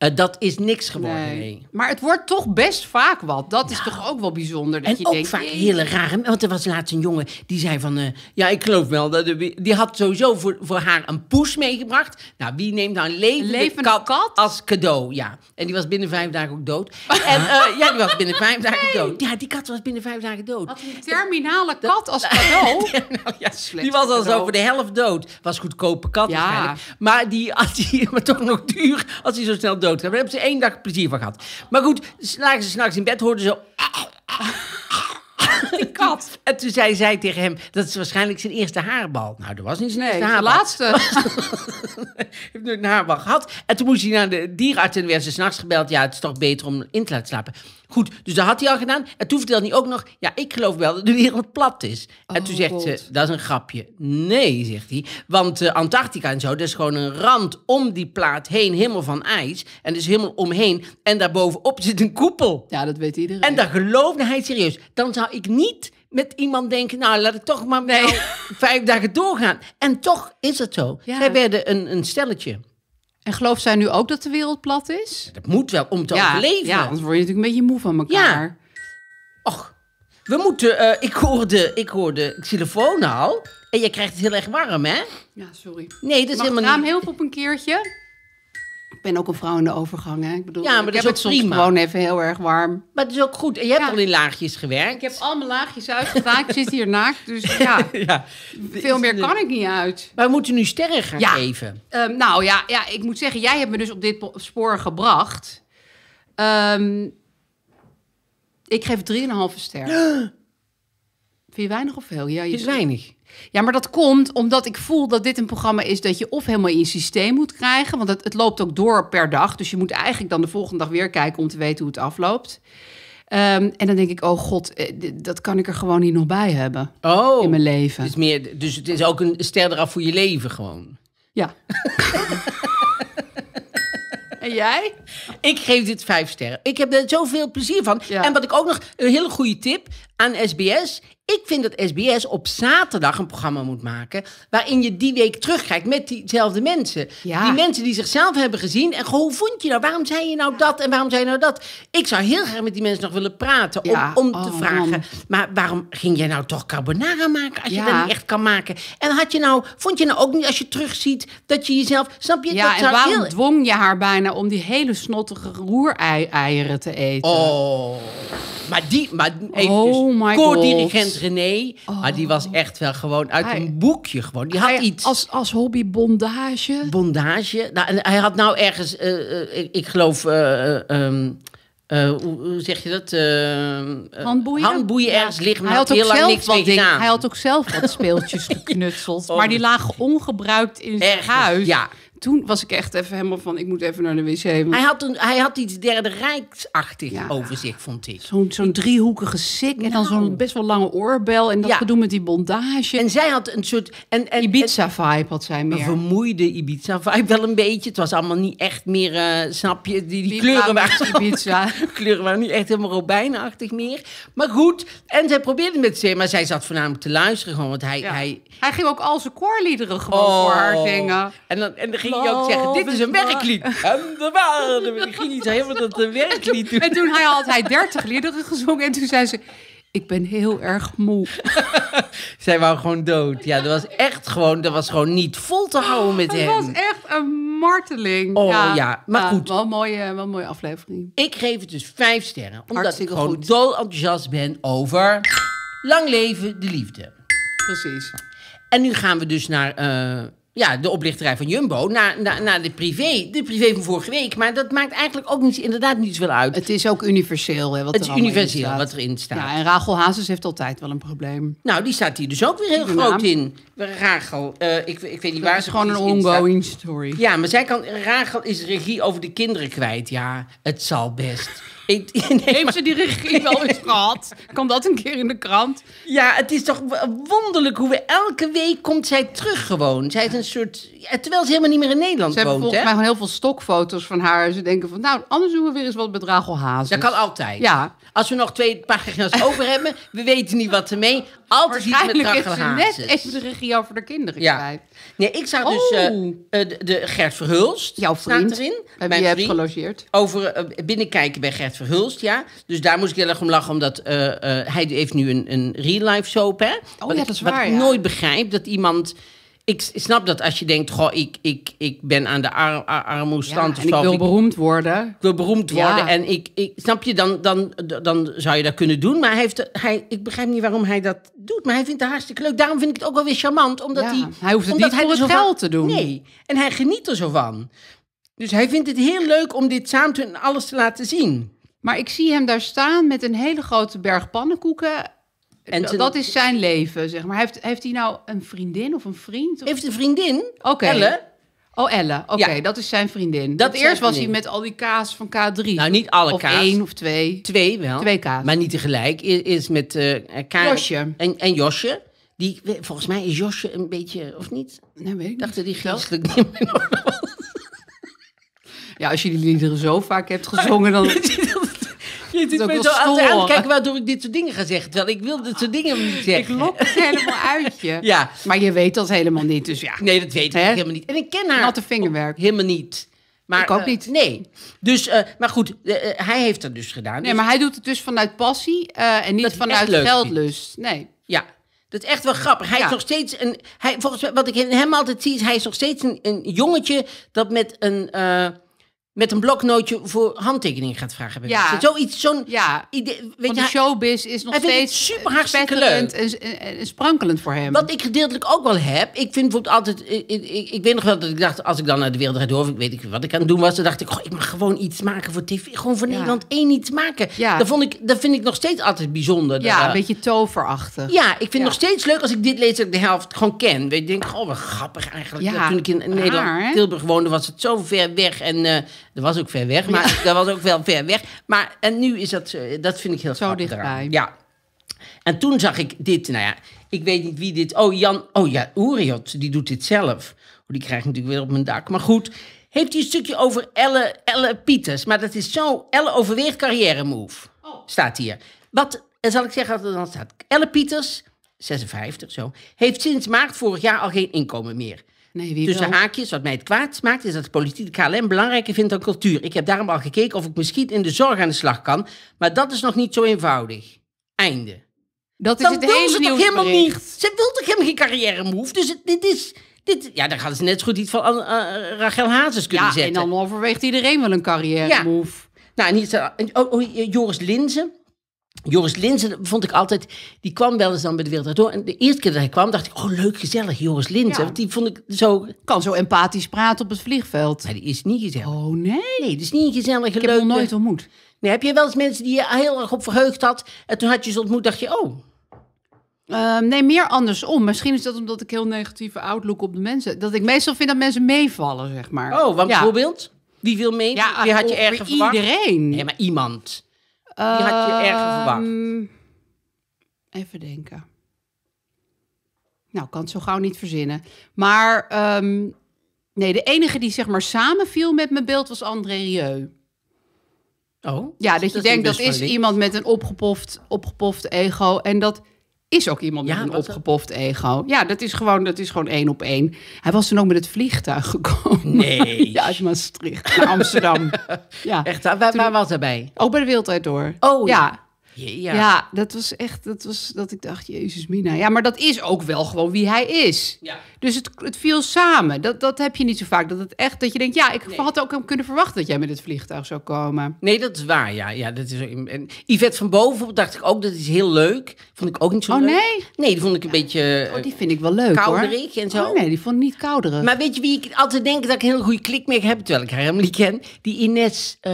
B: Eh, dat is niks geworden. Nee. Maar het wordt toch best vaak wat. Dat is toch ook wel bijzonder. Dat en je ook denkt, vaak nee. hele rare... Want er was laatst een jongen die zei van... Eh, ja, ik geloof wel. Dat, die had sowieso voor, voor haar een poes meegebracht. Nou, wie neemt nou een levende, kat, als cadeau? Ja. En die was binnen vijf dagen ook dood. [LAUGHS] en uh, ja, die was binnen vijf dagen dood. Ja, die kat was binnen vijf dagen dood. een terminale kat als [LAUGHS] cadeau? nou,
A: ja, die was al zo voor de
B: helft dood. Was goedkope kat ja. Maar die, had [LAUGHS] die maar toch nog duur als hij zo snel dood kloot hebben. Daar hebben ze één dag plezier van gehad. Maar goed, lagen ze s'nachts in bed, hoorden ze... [LAUGHS] Die kat. En toen zei zij tegen hem, dat is waarschijnlijk zijn eerste haarbal. Nou, dat was niet zijn nee, eerste haarbal. de laatste. [LAUGHS] heeft nu een haarbal gehad. En toen moest hij naar de dierenarts en werd ze s'nachts gebeld. Ja, het is toch beter om in te laten slapen. Goed, dus dat had hij al gedaan. En toen vertelde hij ook nog, ja, ik geloof wel dat de wereld plat is. en toen oh, zegt ze, dat is een grapje. Nee, zegt hij, want eh, Antarctica en zo, dat is gewoon een rand om die plaat heen, helemaal van ijs. En dus helemaal omheen. En daarbovenop zit een koepel. Ja, dat weet iedereen. En daar geloofde hij serieus. Dan zou ik niet met iemand denken, nou laat ik toch maar nee. vijf dagen doorgaan. En toch is het zo. Ja. Zij werden een, een
A: stelletje. En gelooft zij nu ook dat de wereld plat is? Dat moet wel, om te overleven. Ja, anders word je natuurlijk een beetje moe van elkaar. Ja. Och, we moeten... Eh, ik hoorde, ik
B: hoorde telefoon al. En jij krijgt het heel erg warm, hè?
A: Ja, sorry. Nee, dat is Mag helemaal het raam heel veel op een keertje? Ik ben ook een vrouw in de overgang, hè? Ik bedoel, ja, maar ik heb is het prima. gewoon even heel erg warm. Maar het is ook goed. En je hebt al in laagjes gewerkt. Ik heb al mijn laagjes uitgedaan. ik zit hier naakt, dus [LAUGHS] ja. ja. Veel meer kan ik niet uit. Maar we moeten nu sterren gaan ja. geven. Ehm, nou ja, ja, ik moet zeggen, jij hebt me dus op dit spoor gebracht. Ehm, ik geef 3,5 sterren. [GASPS] Vind je weinig of veel? Ja, je... is weinig. Ja, maar dat komt omdat ik voel dat dit een programma is dat je of helemaal in je systeem moet krijgen. Want het, het loopt ook door per dag. Dus je moet eigenlijk dan de volgende dag weer kijken om te weten hoe het afloopt. Ehm, en dan denk ik, oh god, eh, dat kan ik er gewoon niet nog bij hebben oh, in mijn leven. Dus, meer, dus het is ook een ster eraf voor je leven gewoon. Ja. [LAUGHS]
B: En jij? Ik geef dit vijf sterren. Ik heb er zoveel plezier van. En wat ik ook nog, een hele goede tip aan SBS. Ik vind dat SBS op zaterdag een programma moet maken. waarin je die week terugkijkt met diezelfde mensen. Die mensen die zichzelf hebben gezien. en hoe vond je nou? Waarom zei je nou dat en waarom zei je nou dat? Ik zou heel graag met die mensen nog willen praten. om, om te oh, vragen. Maar waarom ging jij nou toch carbonara maken? als je dat niet echt kan maken? En
A: had je nou, vond je nou ook niet als je terugziet. dat je jezelf. snap je? Ja, dat en waarom heel... dwong je haar bijna om die hele snottige roereieren te eten? Oh, maar die. Maar, oh my god. René. Oh.
B: Maar die was echt wel gewoon uit een boekje. Gewoon. Die had
A: iets. Als, als hobby bondage.
B: Bondage. Nou, hij had nou ergens, eh, eh, ik, geloof. Eh, ehm, hoe, zeg je dat? handboeien? handboeien? ergens liggen, maar hij had, heel lang niks Hij
A: had ook zelf wat speeltjes [LAUGHS] geknutseld, maar die lagen ongebruikt in zijn huis. Ja toen was ik echt even helemaal van, ik moet even naar de wc. Hij, had een, hij had iets derde rijksachtig over zich, vond ik. Zo'n zo'n driehoekige sik en dan zo'n nou. best wel lange oorbel en dat ja. gedoe met die bondage. En zij had een soort... En, en Ibiza-vibe had zij meer. Een vermoeide Ibiza-vibe,
B: wel een beetje. Het was allemaal niet echt meer, uh, snap je, die, die kleuren waren... Ibiza. [LAUGHS] kleuren waren niet echt helemaal robijnachtig meer. Maar goed, en zij probeerde met ze, maar zij zat voornamelijk te luisteren gewoon, want hij... Hij, hij ging ook al zijn koorliederen
A: gewoon voor haar oh. zingen.
B: En dan, en dan ging ging je ook zeggen, dit is een werklied.
A: En de waarde. Ik ging zo helemaal dat een eh, werklied En toen had hij dertig liederen gezongen en toen zei ze... Ik ben heel erg moe. [LAUGHS]
B: Zij wou gewoon dood. Ja, dat was echt gewoon, dat was gewoon niet vol te houden met hem. Het was
A: echt een marteling. Oh ja, maar goed. Wel een, mooie, wel een mooie aflevering. Ik geef het dus vijf sterren. Omdat ik gewoon goed.
B: enthousiast ben over
A: lang leven de liefde. Precies.
B: En nu gaan we dus naar eh, ja, de oplichterij van Jumbo naar, naar, naar de privé. De privé van vorige week. Maar dat maakt eigenlijk ook niet, inderdaad niets wel uit. Het is ook
A: universeel. Hè, wat het is universeel wat erin staat. Ja, en Rachel Hazes heeft altijd wel een probleem. Nou, die staat hier dus ook weer heel groot in.
B: Rachel, eh, ik, ik weet niet dat waar is is gewoon een ongoing story. Ja, maar zij kan. Rachel is regie over de kinderen kwijt. Ja, het zal best. [LAUGHS] nee, Heeft ze die regie wel eens [LAUGHS] gehad? Kan dat een keer in de krant? Ja, het is toch
A: wonderlijk hoe we elke week komt zij terug gewoon. Zij is een soort... ja, Terwijl ze helemaal niet meer in Nederland Ze hebben woont, volgens mij gewoon heel veel stokfoto's van haar. En ze denken van, nou, anders doen we weer eens wat met hazen. Hazes. Dat kan altijd. Ja. Als we nog twee pagina's [LAUGHS] over hebben, we weten niet wat ermee. Altijd met Waarschijnlijk heeft ze net de regie over de kinderen Ja.
B: Nee, ik zag dus eh, oh. eh, de, de Gert Verhulst. Jouw staat vriend. erin. Bij je hebt gelogeerd. Over eh, binnenkijken bij Gert Verhulst, ja. Dus daar moest ik heel erg om lachen, omdat eh, eh, hij heeft nu een, een real-life soap, hè? Oh, wat ja, dat is ik, waar, Wat ik nooit begrijp, dat iemand... Ik snap dat als je denkt, goh, ik, ik, ik ben aan de ar, armoestand en ik wil beroemd
A: worden. wil beroemd
B: worden en ik, ik, snap je, dan, dan, dan zou je dat kunnen doen. Maar hij heeft, hij, ik begrijp niet waarom hij dat doet, maar hij vindt het hartstikke leuk. Daarom vind ik het ook wel weer charmant, omdat hij... Hij hoeft het niet voor het geld te doen. Nee, en hij geniet
A: er zo van. Dus hij vindt het heel leuk om dit samen alles te laten zien. Maar ik zie hem daar staan met een hele grote berg pannenkoeken. En Dat is zijn leven, zeg maar. Heeft, heeft hij nou een vriendin of een vriend? Heeft een vriendin, Oké. Elle. Oh, Elle. Oké, dat is zijn vriendin. Dat eerst was hij met al die kaas van K3. Nou, niet alle kaas. Of één of
B: twee. Twee wel. Twee kaas. Maar niet tegelijk. Is met uh, Josje. En, en Josje. Die, volgens mij is Josje een beetje, of niet? Nee, weet ik dacht dat die geestelijk niet
A: Ja, als je die liederen zo vaak hebt gezongen, dan [LAUGHS] niet. Ik ben zo aan het
B: waardoor ik dit soort dingen ga zeggen. Terwijl ik wil dit soort dingen niet zeggen. Ik lok het helemaal uit je.
A: Ja. Maar je weet dat helemaal niet, dus ja. Nee, dat weet He? ik helemaal niet.
B: En ik ken haar. Natte vingerwerk. Helemaal niet. Maar, ik ook niet. Eh, nee. Dus, eh, maar goed, eh, hij heeft dat dus gedaan. Nee, maar hij doet het dus vanuit passie en niet vanuit geldlust. Nee. Ja, dat is echt wel grappig. Hij is nog steeds een. Hij, volgens wat ik in hem altijd zie, is hij is nog steeds een, een jongetje dat met een met een bloknootje voor handtekeningen gaat vragen. Ja. Zoiets, zo'n ja.
A: Weet je, showbiz is nog steeds
B: eh, super hartstikke leuk.
A: En,
B: sprankelend voor hem. Wat ik gedeeltelijk ook wel heb. Ik vind bijvoorbeeld altijd. Eh, eh, ik, ik, weet nog wel dat ik dacht. Als ik dan naar de wereld door, ik weet ik wat ik aan het doen was. Dan dacht ik. ik mag gewoon iets maken voor TV. Gewoon voor Nederland één iets maken. Ja. Dat, vond ik, dat vind ik nog steeds altijd bijzonder. Ja, een beetje toverachtig. Ja, ik vind het nog steeds leuk als ik dit lees. Dat de helft gewoon ken. Weet je, denk oh, wat grappig eigenlijk. Toen ik in Nederland, Tilburg woonde, was het zo ver weg. En. Dat was ook ver weg, maar dat was ook wel ver weg. Maar en nu is dat, eh, dat vind ik heel Zo dichtbij. Ja. En toen zag ik dit, nou ja, ik weet niet wie dit. Oh, Jan, oh ja, Uriot, die doet dit zelf. Oh, die krijgt natuurlijk weer op mijn dak. Maar goed, heeft hij een stukje over Elle, Elle Pieters. Maar dat is zo, Elle overweegt carrière move. Oh. Staat hier. Wat eh, zal ik zeggen wat er dan staat? Elle Pieters, 56 zo, heeft sinds maart vorig jaar al geen inkomen meer.
A: Nee, wie Tussen
B: haakjes, wat mij het kwaad maakt, is dat de politiek KLM belangrijker vindt dan cultuur. Ik heb daarom al gekeken of ik misschien in de zorg aan de slag kan, maar dat is nog niet zo eenvoudig. Einde.
A: Dat is het wil hele ze toch helemaal niet.
B: Ze wil toch helemaal geen carrière move. Dus dit is. Dit, ja, dan gaan ze net zo goed iets van eh, eh, Rachel Hazes kunnen ja, zetten. En dan overweegt iedereen wel een carrière move. Ja. Nou, niet, oh, oh, Joris Linzen Joris Linzen vond ik altijd, die kwam wel eens dan bij de Wereld Door. En de eerste keer dat hij kwam, dacht ik, oh leuk, gezellig, Joris Linzen. die vond ik zo... Kan zo empathisch praten op het vliegveld. Hij die is niet gezellig. Oh nee? Nee, is niet gezellig. Ik heb hem nooit eh. ontmoet. Nee, heb je wel eens mensen
A: die je heel erg op verheugd had... en toen had je ze ontmoet, dacht je, oh... Ehm, nee, meer andersom. Misschien is dat omdat ik heel negatieve outlook op de mensen... dat ik meestal vind dat mensen meevallen, zeg maar. Oh, want bijvoorbeeld?
B: Wie wil mee? Ja, Wie had je erger verwacht? Iedereen.
A: Nee, maar iemand... Die had je erger ehm, verwacht. even denken. Nou, kan het zo gauw niet verzinnen. Maar ehm, nee, de enige die zeg maar samenviel met mijn beeld was André Rieu. Oh? Ja, dat, je denkt dat is iemand met een opgepoft, opgepoft ego. En dat is ook iemand met een opgepoft ego. Ja, dat is gewoon, dat is gewoon één op één. Hij was er ook met het vliegtuig gekomen. Nee. [LAUGHS] ja, uit Maastricht naar Amsterdam. [LAUGHS] ja. Echt, waar, waar, was hij bij? Ook bij de Wildheid Door. Oh ja. Ja. dat was echt, dat was dat ik dacht, Jezus Mina. Ja, maar dat is ook wel gewoon wie hij is. Ja. Dus het, het viel samen. Dat, dat heb je niet zo vaak. Dat het echt, dat je denkt, ja, ik had ook hem kunnen verwachten dat jij met het vliegtuig zou komen.
B: Nee, dat is waar. Ja, ja dat is. En Yvette van Boven dacht ik ook, dat is heel leuk. Vond ik ook niet zo oh, leuk. nee? Nee, die vond ik een beetje. Oh, die vind ik wel leuk. Kouderig hoor. en zo. Oh, nee, die
A: vond ik niet kouderig. Maar weet je wie ik altijd denk dat ik een heel goede klik mee heb, terwijl ik haar helemaal niet ken? Die Ines uh,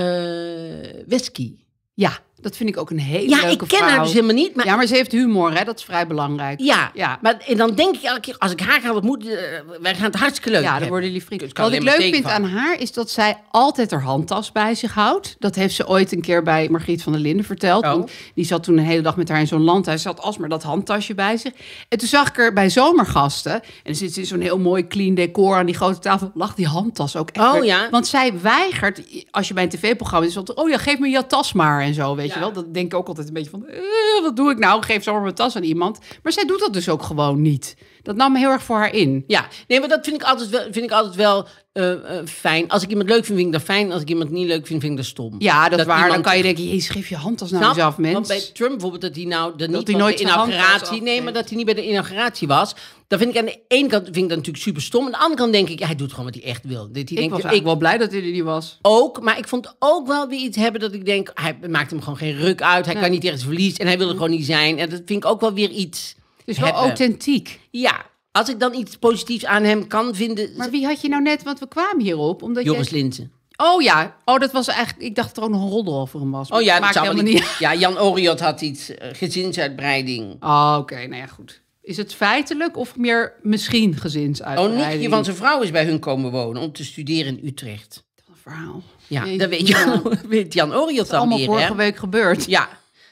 A: Wesky. Ja. Dat vind ik ook een hele ja, leuke vrouw. Ja, ik ken haar dus helemaal niet. Maar... Ja, maar ze heeft humor, hè? dat is vrij belangrijk. Ja, ja. maar en dan denk ik elke keer, als ik haar ga ontmoeten, uh, wij gaan het hartstikke leuk Ja, dan worden jullie vrienden. Dus Wat ik leuk vind aan haar, is dat zij altijd haar handtas bij zich houdt. Dat heeft ze ooit een keer bij Margriet van der Linden verteld. Oh. Die zat toen een hele dag met haar in zo'n landhuis. Ze had alsmaar dat handtasje bij zich. En toen zag ik er bij zomergasten, en dan zit in zo'n heel mooi clean decor aan die grote tafel, lag die handtas ook echt. Oh ja. Want zij weigert, als je bij een tv-programma is, want, oh ja, geef me je tas maar en zo, weet je wel. Dat denk ik ook altijd een beetje van, eh, wat doe ik nou? Geef zomaar mijn tas aan iemand. Maar zij doet dat dus ook gewoon niet. Dat nam me heel erg voor haar in. Ja, nee, maar dat vind ik altijd wel, vind ik altijd wel eh,
B: eh, fijn. Als ik iemand leuk vind, vind ik dat fijn. Als ik iemand niet leuk vind, vind ik dat stom. Ja, dat, dat waar. Dan kan je denken, jezus,
A: geef je hand als nou zelf af, mens. bij
B: Trump bijvoorbeeld, dat hij nou de, dat niet hij nooit de inauguratie... Nee, maar dat hij niet bij de inauguratie was. Dat vind ik aan de ene kant vind ik dat natuurlijk super stom. Aan de andere kant denk ik, ja, hij doet gewoon wat hij echt wil. Dit, ik was ik wel blij dat hij er niet was. Ook, maar ik vond ook wel weer iets hebben dat ik denk, hij maakt hem gewoon geen ruk uit. Hij kan niet ergens verliezen en hij wil er mhm. gewoon niet zijn. En dat vind ik ook wel weer iets. Dus wel
A: authentiek. Ja, als ik dan iets positiefs aan hem kan vinden. Maar wie had je nou net, want we kwamen hierop. Omdat Joris jij... Linsen. Oh ja, oh, dat was eigenlijk. Ik dacht dat er ook een roddel over hem was. Oh ja, dat zou helemaal niet.
B: Ja, Jan Oriot had iets, eh, gezinsuitbreiding. Oh, oké, nou ja, goed. Is het
A: feitelijk of meer misschien gezinsuitbreiding? Oh, niet, want zijn
B: vrouw is bij hun komen wonen om te studeren in Utrecht. Dat een verhaal. Ja, dat weet, je, [LAUGHS] weet Jan Oriot dan allemaal weer. vorige week gebeurd. Ja.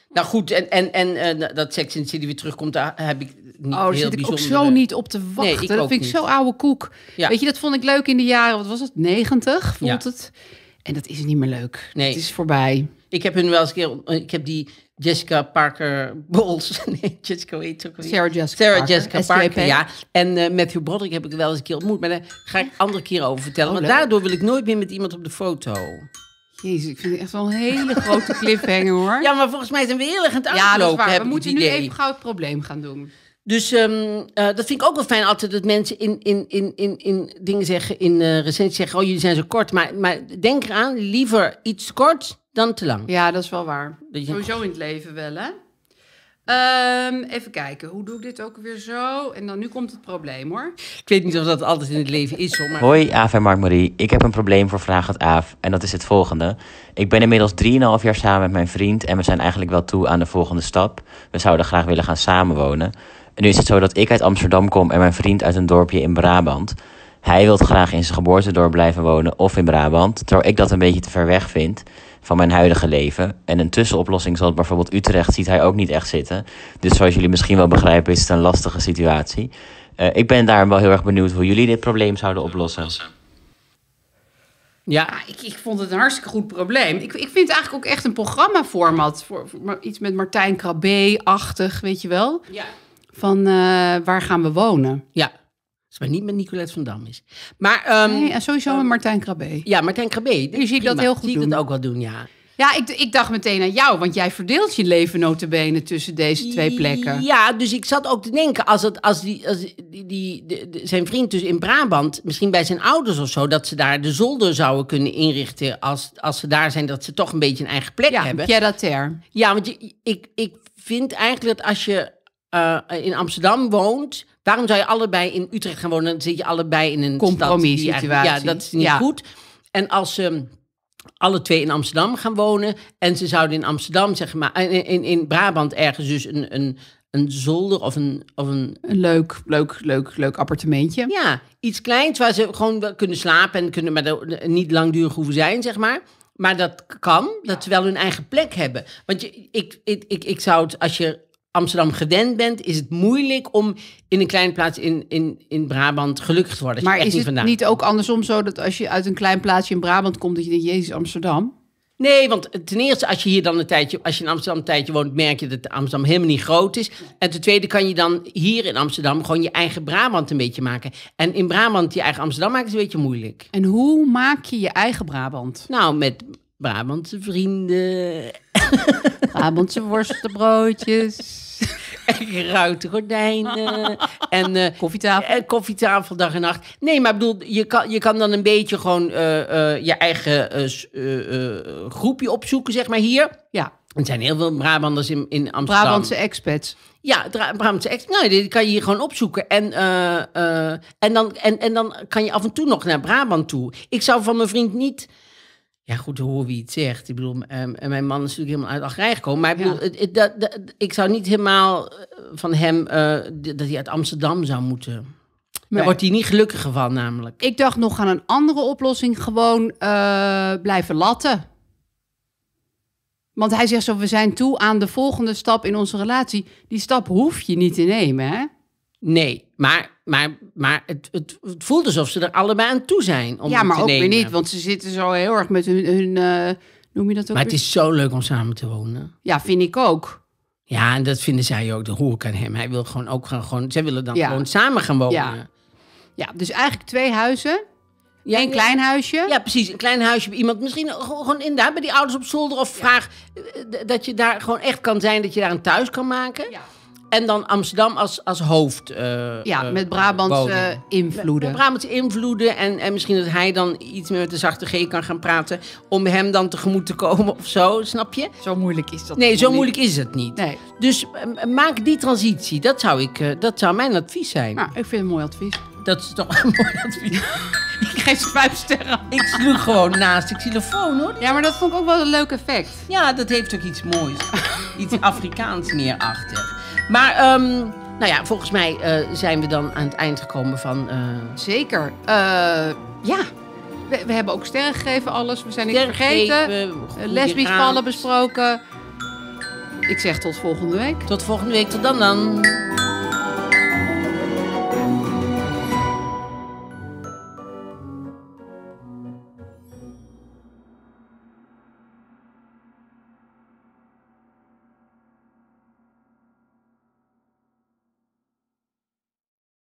B: Nou goed, en, en, en eh, dat Sex in the City weer terugkomt, daar heb ik niet oh, zit ik ook zo
A: niet op te wachten. Nee, dat vind ik zo oude koek. Ja. Weet je, dat vond ik leuk in de jaren, wat was het, 90 voelt het. En dat is niet meer leuk. Nee. Het is voorbij. Ik heb hun wel eens keer.
B: Eh, ik heb die Jessica Parker Bowles. [LAUGHS] Nee, Jessica weet ook Sarah Jessica Sarah Parker, Jessica Parker ja. En eh, Matthew Broderick heb ik wel eens een keer ontmoet. Maar daar ga ik andere keer over vertellen. Maar oh, daardoor wil ik nooit meer met iemand op de foto. Jezus, ik vind het echt wel een hele grote [LAUGHS] hangen hoor. Ja, maar volgens mij zijn we heel erg aan het Ja, dat We moeten nu even gauw het probleem gaan doen. Dus ehm, eh, dat vind ik ook wel fijn altijd dat mensen in, in, in, in, in dingen zeggen, in uh, recensies zeggen, oh jullie zijn zo kort. Maar, maar denk eraan, liever iets kort dan te lang. Ja, dat is wel waar. Sowieso in het
A: leven wel, hè? Ehm, even kijken, hoe doe ik dit ook weer zo? En dan nu komt het probleem hoor. Ik
B: weet niet of dat altijd
A: in het leven is
B: hoor. Maar... Hoi Aaf en Mark-Marie, ik heb een probleem voor Vraag het Aaf. En dat is het volgende. Ik ben inmiddels 3,5 jaar samen met mijn vriend en we zijn eigenlijk wel toe aan de volgende stap. We zouden graag willen gaan samenwonen. En nu is het zo dat ik uit Amsterdam kom en mijn vriend uit een dorpje in Brabant. Hij wil graag in zijn geboortedorp blijven wonen of in Brabant, terwijl ik dat een beetje te ver weg vind van mijn huidige leven. En een tussenoplossing zoals bijvoorbeeld Utrecht ziet hij ook niet echt zitten. Dus zoals jullie misschien wel begrijpen is het een lastige situatie. Eh, ik ben daarom wel heel erg benieuwd hoe jullie dit probleem zouden oplossen.
A: Ja, ah, ik, ik vond het een hartstikke goed probleem. Ik, ik vind eigenlijk ook echt een programmaformat. Voor, voor, iets met Martijn Krabbe-achtig, weet je wel? Ja. Van eh, waar gaan we wonen? Ja,
B: als maar niet met Nicolette van Dam
A: is. Maar, ehm, nee, sowieso ehm, met Martijn Krabbe. Ja, Martijn Krabbe. Die ziet dat heel goed doen. dat ook wel doen, ja. Ja, ik, ik, dacht meteen aan jou, want jij verdeelt je leven notabene tussen deze twee plekken. Ja, dus ik zat ook te denken, als, het,
B: als, die, als die, zijn vriend dus in Brabant, misschien bij zijn ouders of zo, dat ze daar de zolder zouden kunnen inrichten als, als ze daar zijn, dat ze toch een beetje een eigen plek ja, hebben. Ja, dat ter. Ja, want je, ik, ik vind eigenlijk dat als je eh, in Amsterdam woont, Waarom zou je allebei in Utrecht gaan wonen? Dan zit je allebei in een compromis situatie. Ja, dat is niet goed. En als ze alle twee in Amsterdam gaan wonen en ze zouden in Amsterdam, zeg maar, eh, in, in, in Brabant ergens dus een, een, een zolder of een... Of een... leuk, leuk,
A: leuk, leuk appartementje.
B: Ja, iets kleins waar ze gewoon kunnen slapen en kunnen maar niet langdurig hoeven zijn, zeg maar. Maar dat kan, dat ze wel hun eigen plek hebben. Want je, ik, ik, ik, ik zou het, als je Amsterdam gewend bent, is het moeilijk om in een kleine plaats in, in, in Brabant gelukkig te worden. Maar is niet het niet ook
A: andersom zo dat als je uit een klein plaatsje in Brabant komt, dat je denkt, Jezus, Amsterdam? Nee, want ten eerste, als je hier dan een tijdje,
B: als je in Amsterdam een tijdje woont, merk je dat Amsterdam helemaal niet groot is. En ten tweede kan je dan hier in Amsterdam gewoon je eigen Brabant een beetje maken. En in Brabant je eigen Amsterdam maken is een beetje moeilijk. En hoe maak je je eigen Brabant? Nou, met Brabantse vrienden
A: Brabantse [LAUGHS] worstenbroodjes.
B: [LAUGHS] En geruite gordijnen. en uh, koffietafel. En eh, koffietafel dag en nacht. Nee, maar bedoel, je kan, je kan dan een beetje gewoon eh, je eigen groepje opzoeken, zeg maar hier. Ja. Er zijn heel veel Brabanders in, in Amsterdam. Brabantse expats. Ja, Brabantse experts. Nou, die kan je hier gewoon opzoeken. En, en, dan, en, en dan kan je af en toe nog naar Brabant toe. Ik zou van mijn vriend niet ja, goed, hoor wie het zegt. Ik bedoel, en eh, mijn man is natuurlijk helemaal uit Algerije gekomen. Maar ik, bedoel, dat, ik zou niet helemaal eh, van hem eh, dat hij uit Amsterdam zou moeten. Nee. Daar wordt hij niet gelukkiger van, namelijk.
A: Ik dacht nog aan een andere oplossing. Gewoon blijven latten. Want hij zegt zo, we zijn toe aan de volgende stap in onze relatie. Die stap hoef je niet te nemen, hè?
B: Nee, maar, maar, maar het, het, voelt alsof ze er allebei aan toe zijn. Om ja, maar ook weer niet, want
A: ze zitten zo heel erg met hun. hun eh, noem je dat ook? Maar het is zo leuk om samen te wonen. Ja, vind ik ook.
B: Ja, en dat vinden zij ook de ik aan hem. Hij wil gewoon ook gaan, gewoon. Zij willen dan gewoon samen gaan wonen. Ja.
A: ja, dus eigenlijk twee huizen. Ja, een klein
B: huisje. Ja, precies. Een klein huisje bij iemand. Misschien gewoon inderdaad bij die ouders op zolder. Of vraag eh, dat je daar gewoon echt kan zijn. Dat je daar een thuis kan maken. Ja. En dan Amsterdam als, als hoofd. Uh, ja, eh, met Brabantse invloeden. Met, Brabantse invloeden. En, en misschien dat hij dan iets meer met de zachte G kan gaan praten. Om hem dan tegemoet te komen of zo, snap je? Zo moeilijk is dat Nee, zo moeilijk is het niet. Dus eh, maak die transitie. Dat zou, ik, dat zou mijn advies zijn. Nou, ik vind het een mooi advies. Dat is toch [LAUGHS] een mooi advies. [LAUGHS] ik geef ze vijf sterren. Ik sloeg gewoon naast de telefoon hoor. Ja, maar dat vond ik ook wel een leuk effect. Ja, dat heeft ook iets moois. iets Afrikaans meer achter. Maar ehm, nou ja, volgens mij eh,
A: zijn we dan aan het eind gekomen van... Eh, Zeker. Eh, ja. We, hebben ook sterren gegeven, alles. We zijn niet vergeten. lesbisch vallen besproken. Ik zeg tot volgende week. Tot volgende week. Tot dan dan.